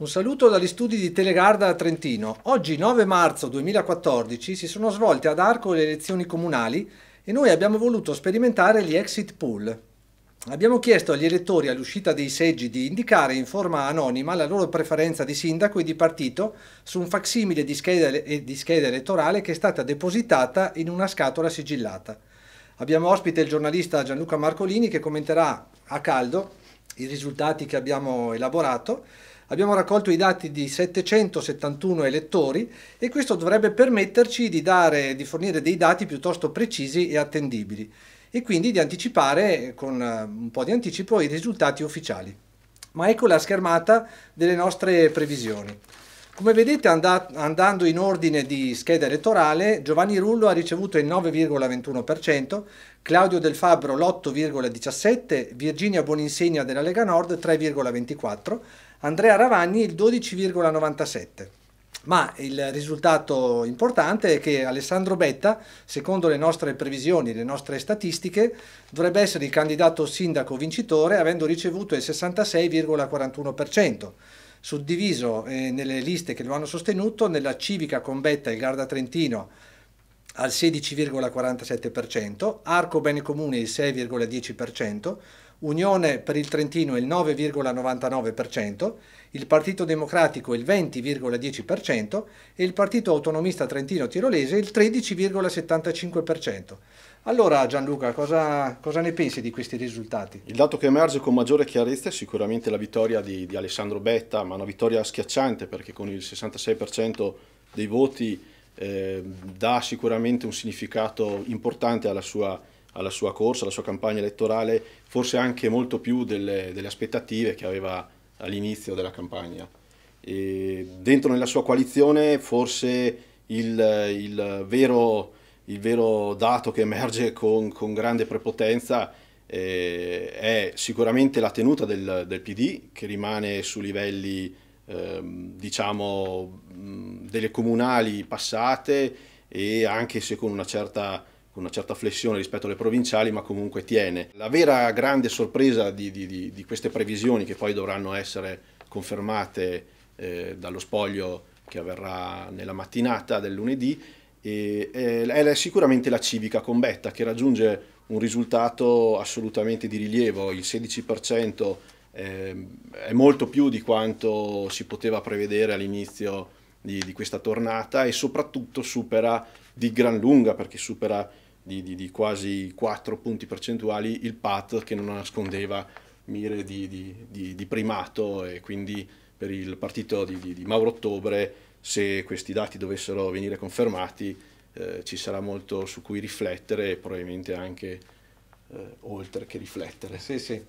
Un saluto dagli studi di Telegarda a Trentino. Oggi 9 marzo 2014 si sono svolte ad Arco le elezioni comunali e noi abbiamo voluto sperimentare gli exit poll. Abbiamo chiesto agli elettori all'uscita dei seggi di indicare in forma anonima la loro preferenza di sindaco e di partito su un facsimile di scheda, eh, di scheda elettorale che è stata depositata in una scatola sigillata. Abbiamo ospite il giornalista Gianluca Marcolini che commenterà a caldo i risultati che abbiamo elaborato Abbiamo raccolto i dati di 771 elettori e questo dovrebbe permetterci di, dare, di fornire dei dati piuttosto precisi e attendibili e quindi di anticipare con eh, un po' di anticipo i risultati ufficiali. Ma ecco la schermata delle nostre previsioni. Come vedete andando in ordine di scheda elettorale, Giovanni Rullo ha ricevuto il 9,21%, Claudio Del Fabbro l'8,17%, Virginia Boninsegna della Lega Nord 3,24%, Andrea Ravagni il 12,97%. Ma il risultato importante è che Alessandro Betta, secondo le nostre previsioni, le nostre statistiche, dovrebbe essere il candidato sindaco vincitore avendo ricevuto il 66,41% suddiviso eh, nelle liste che lo hanno sostenuto, nella civica combetta il Garda Trentino al 16,47%, Arco Bene Comune il 6,10%, Unione per il Trentino il 9,99%, il Partito Democratico il 20,10% e il Partito Autonomista Trentino Tirolese il 13,75%. Allora Gianluca, cosa, cosa, ne pensi di questi risultati? Il dato che emerge con maggiore chiarezza è sicuramente la vittoria di, di Alessandro Betta, ma una vittoria schiacciante perché con il 66% dei voti eh, dà sicuramente un significato importante alla sua, alla sua, corsa, alla sua campagna elettorale, forse anche molto più delle, delle aspettative che aveva all'inizio della campagna. E dentro nella sua coalizione forse il, il vero il vero dato che emerge con, con grande prepotenza eh, è sicuramente la tenuta del, del, PD che rimane su livelli ehm, diciamo mm, delle comunali passate e anche se con una certa una certa flessione rispetto alle provinciali, ma comunque tiene. La vera grande sorpresa di, di, di queste previsioni, che poi dovranno essere confermate eh, dallo spoglio che avverrà nella mattinata del lunedì, e, è sicuramente la civica combetta che raggiunge un risultato assolutamente di rilievo, il 16% ehm, è molto più di quanto si poteva prevedere all'inizio di, di, questa tornata e soprattutto supera di gran lunga, perché supera di, di, di quasi 4 punti percentuali il PAT che non nascondeva mire di primato e quindi per il partito di, di, di Mauro Ottobre, se questi dati dovessero venire confermati, eh, ci sarà molto su cui riflettere e probabilmente anche eh, oltre che riflettere. Sì, sì.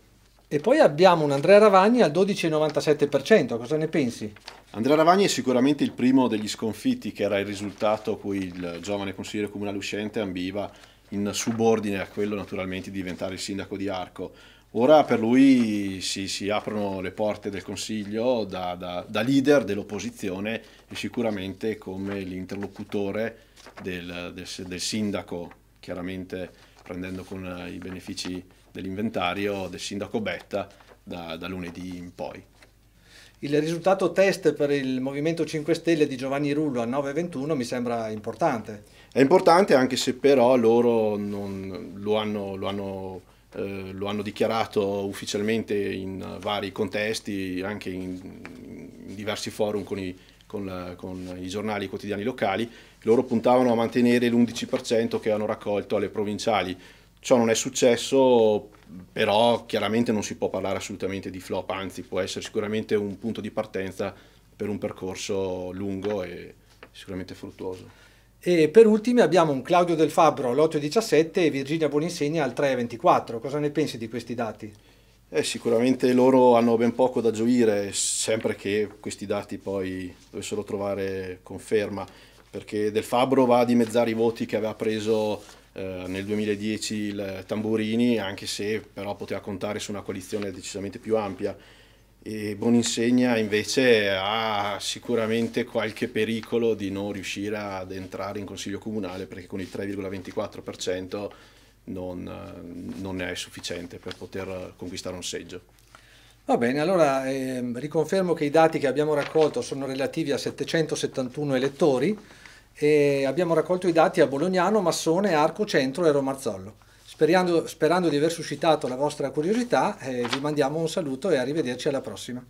E poi abbiamo un Andrea Ravagni al 12,97%, cosa ne pensi? Andrea Ravagni è sicuramente il primo degli sconfitti che era il risultato a cui il giovane consigliere comunale uscente ambiva in subordine a quello naturalmente di diventare il sindaco di Arco. Ora per lui si, si aprono le porte del Consiglio da, da, da leader dell'opposizione e sicuramente come l'interlocutore del, del, del sindaco, chiaramente prendendo con eh, i benefici dell'inventario del sindaco Betta da, da lunedì in poi. Il risultato test per il Movimento 5 Stelle di Giovanni Rullo a 9,21 mi sembra importante. È importante anche se però loro non, lo hanno, lo hanno eh, lo hanno dichiarato ufficialmente in vari contesti, anche in, in diversi forum con i, con, la, con i giornali i quotidiani locali, loro puntavano a mantenere l'11% che hanno raccolto alle provinciali. Ciò non è successo, però chiaramente non si può parlare assolutamente di flop, anzi può essere sicuramente un punto di partenza per un percorso lungo e sicuramente fruttuoso. E per ultimi abbiamo un Claudio Del Fabbro all'8,17 e Virginia Boninsegna al 3,24. Cosa ne pensi di questi dati? Eh, sicuramente loro hanno ben poco da gioire, sempre che questi dati poi dovessero trovare conferma, perché Del Fabbro va a dimezzare i voti che aveva preso eh, nel 2010 il Tamburini, anche se però poteva contare su una coalizione decisamente più ampia. E Boninsegna invece ha sicuramente qualche pericolo di non riuscire ad entrare in consiglio comunale perché con il 3,24% non, non è sufficiente per poter conquistare un seggio. Va bene, allora eh, riconfermo che i dati che abbiamo raccolto sono relativi a 771 elettori e abbiamo raccolto i dati a Bolognano, Massone, Arco Centro e Romarzollo. Sperando, sperando di aver suscitato la vostra curiosità, eh, vi mandiamo un saluto e arrivederci alla prossima.